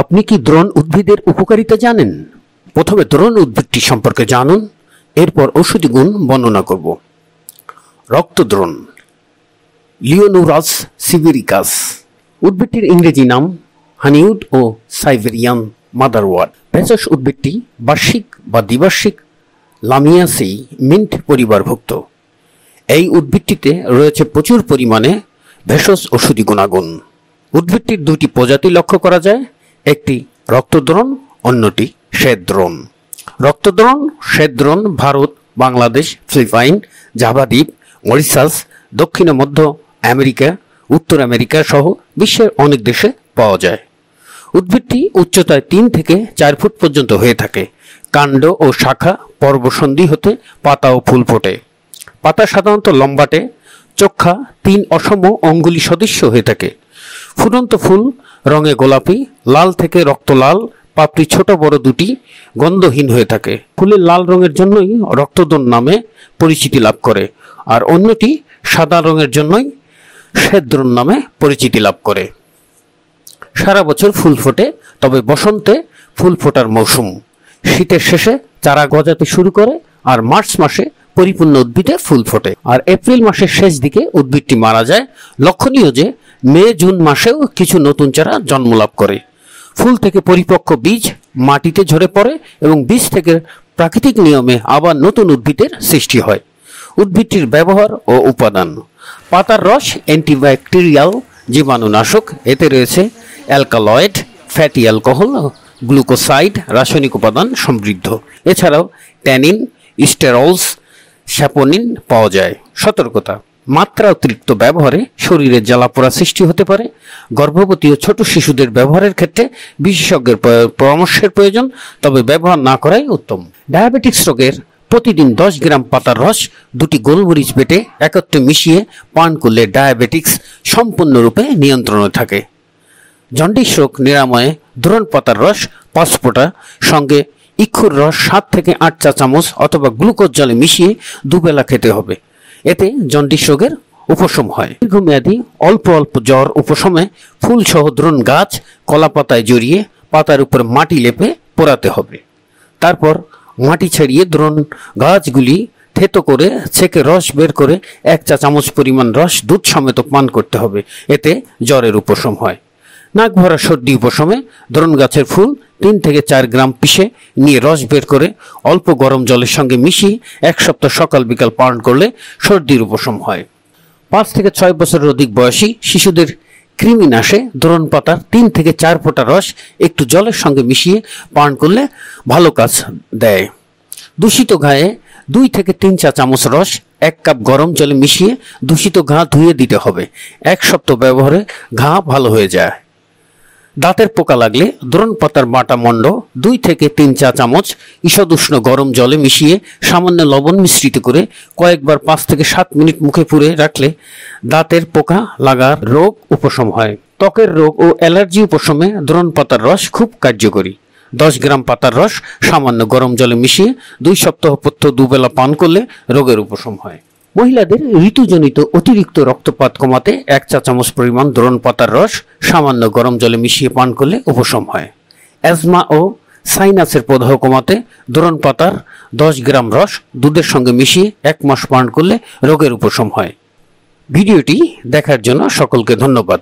আপনি কি দ্রোণ উদ্ভিদের উপকারিতা জানেন প্রথমে দ্রোণ উদ্ভিদটি সম্পর্কে জানুন এরপর ঔষধি গুণ বর্ণনা করব রক্তদ্রোণ লিওনোরাস সিভেরিকাস উদ্ভিদটির ইংরেজি নাম হানিউড ও সাইবেরিয়ান মাদারওয়ার ভেষজ উদ্ভিদটি বার্ষিক বা দ্বিবার্ষিক লামিয়াসি মিন্ট পরিবারভুক্ত এই উদ্ভিদটিতে রয়েছে প্রচুর পরিমাণে ভেষজ ওষুধি গুণাগুণ উদ্ভিদটির দুটি প্রজাতি লক্ষ্য করা যায় একটি রক্তদ্রোণ অন্যটি শ্বেতদ্রোণ রক্তদ্রোণ শ্বেতদ্রোণ ভারত বাংলাদেশ ফিলিপাইন জাভাদ্বীপ মরিশাস দক্ষিণ মধ্য আমেরিকা উত্তর আমেরিকা সহ বিশ্বের অনেক দেশে পাওয়া যায় উদ্ভিদটি উচ্চতায় তিন থেকে চার ফুট পর্যন্ত হয়ে থাকে কাণ্ড ও শাখা পর্বসন্ধি হতে পাতা ও ফুল ফোটে পাতা সাধারণত লম্বাটে চক্ষা তিন অসম অঙ্গুলি সদৃশ্য হয়ে থাকে ফুটন্ত ফুল রঙে গোলাপি লাল থেকে রক্ত লাল পাপড়ি ছোট বড় দুটি গন্ধহীন হয়ে থাকে ফুলের লাল রঙের জন্যই রক্তদন নামে পরিচিতি লাভ করে আর অন্যটি সাদা রঙের জন্যই শ্বেদ্রন নামে পরিচিতি লাভ করে সারা বছর ফুল ফোটে তবে বসন্তে ফুল ফোটার মৌসুম শীতের শেষে চারা গজাতে শুরু করে আর মার্চ মাসে পরিপূর্ণ উদ্ভিদে ফুল ফোটে আর এপ্রিল মাসের শেষ দিকে উদ্ভিদটি মারা যায় লক্ষণীয় যে মে জুন মাসেও কিছু নতুন চারা জন্ম লাভ করে ফুল থেকে পরিপক্ক বীজ মাটিতে ঝরে পড়ে এবং বীজ থেকে প্রাকৃতিক নিয়মে আবার নতুন উদ্ভিদের সৃষ্টি হয় উদ্ভিদটির ব্যবহার ও উপাদান পাতার রস অ্যান্টিব্যাকটেরিয়াল জীবাণুনাশক এতে রয়েছে অ্যালকালয়েড ফ্যাটি অ্যালকোহল গ্লুকোসাইড রাসায়নিক উপাদান সমৃদ্ধ এছাড়াও ট্যানিন স্টেরলস স্যাপোনিন পাওয়া যায় সতর্কতা মাত্রা অতিরিক্ত ব্যবহারে শরীরে জ্বালাপোড়া সৃষ্টি হতে পারে গর্ভবতী ও ছোট শিশুদের ব্যবহারের ক্ষেত্রে বিশেষজ্ঞের পরামর্শের প্রয়োজন তবে ব্যবহার না করাই উত্তম ডায়াবেটিক্স রোগের প্রতিদিন দশ গ্রাম পাতার রস দুটি গোলমরিচ বেটে একত্রে মিশিয়ে পান করলে ডায়াবেটিক্স সম্পূর্ণরূপে নিয়ন্ত্রণে থাকে জন্ডিস রোগ নিরাময়ে ধুরন পাতার রস পাঁচ সঙ্গে ইক্ষুর রস সাত থেকে আট চা চামচ অথবা গ্লুকোজ জলে মিশিয়ে দুবেলা খেতে হবে এতে জন্ডিস রোগের উপশম হয় দীর্ঘমেয়াদী অল্প অল্প জ্বর উপশমে ফুলসহ দ্রুণ গাছ কলা পাতায় জড়িয়ে পাতার উপর মাটি লেপে পোড়াতে হবে তারপর মাটি ছাড়িয়ে দ্রোণ গাছগুলি থেতো করে ছেঁকে রস বের করে এক চা চামচ পরিমাণ রস দুধ সমেত পান করতে হবে এতে জ্বরের উপশম হয় নাক ভরা সর্দি উপশমে ধরুন গাছের ফুল তিন থেকে চার গ্রাম পিষে নিয়ে রস বের করে অল্প গরম জলের সঙ্গে মিশিয়ে এক সপ্তাহ সকাল বিকাল পালন করলে সর্দির উপশম হয় পাঁচ থেকে ছয় বছরের অধিক বয়সী শিশুদের নাশে ধরুন পাতার তিন থেকে চার ফোঁটা রস একটু জলের সঙ্গে মিশিয়ে পান করলে ভালো কাজ দেয় দূষিত ঘায়ে দুই থেকে তিন চা চামচ রস এক কাপ গরম জলে মিশিয়ে দূষিত ঘা ধুয়ে দিতে হবে এক সপ্তাহ ব্যবহারে ঘা ভালো হয়ে যায় দাঁতের পোকা লাগলে ধরুন পাতার বাটা মণ্ড দুই থেকে তিন চা চামচ ঈষদুষ্ণ গরম জলে মিশিয়ে সামান্য লবণ মিশ্রিত করে কয়েকবার পাঁচ থেকে সাত মিনিট মুখে পুরে রাখলে দাঁতের পোকা লাগার রোগ উপশম হয় ত্বকের রোগ ও অ্যালার্জি উপশমে ধরুন পাতার রস খুব কার্যকরী দশ গ্রাম পাতার রস সামান্য গরম জলে মিশিয়ে দুই সপ্তাহ পথ্য দুবেলা পান করলে রোগের উপশম হয় মহিলাদের ঋতুজনিত অতিরিক্ত রক্তপাত কমাতে এক চা চামচ পরিমাণ দ্রোণ পাতার রস সামান্য গরম জলে মিশিয়ে পান করলে উপশম হয় অ্যাজমা ও সাইনাসের প্রদাহ কমাতে দ্রোণ পাতার দশ গ্রাম রস দুধের সঙ্গে মিশিয়ে এক মাস পান করলে রোগের উপশম হয় ভিডিওটি দেখার জন্য সকলকে ধন্যবাদ